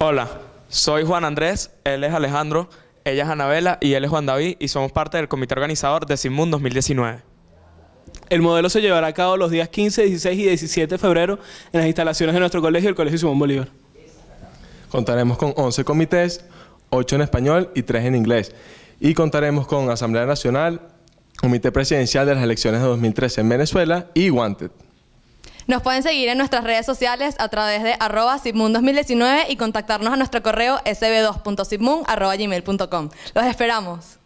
Hola, soy Juan Andrés, él es Alejandro, ella es Anabela y él es Juan David y somos parte del comité organizador de Simón 2019. El modelo se llevará a cabo los días 15, 16 y 17 de febrero en las instalaciones de nuestro colegio, el Colegio Simón Bolívar. Contaremos con 11 comités, 8 en español y 3 en inglés. Y contaremos con Asamblea Nacional, Comité Presidencial de las Elecciones de 2013 en Venezuela y Wanted. Nos pueden seguir en nuestras redes sociales a través de arroba 2019 y contactarnos a nuestro correo sb2.sibmun.gmail.com. Los esperamos.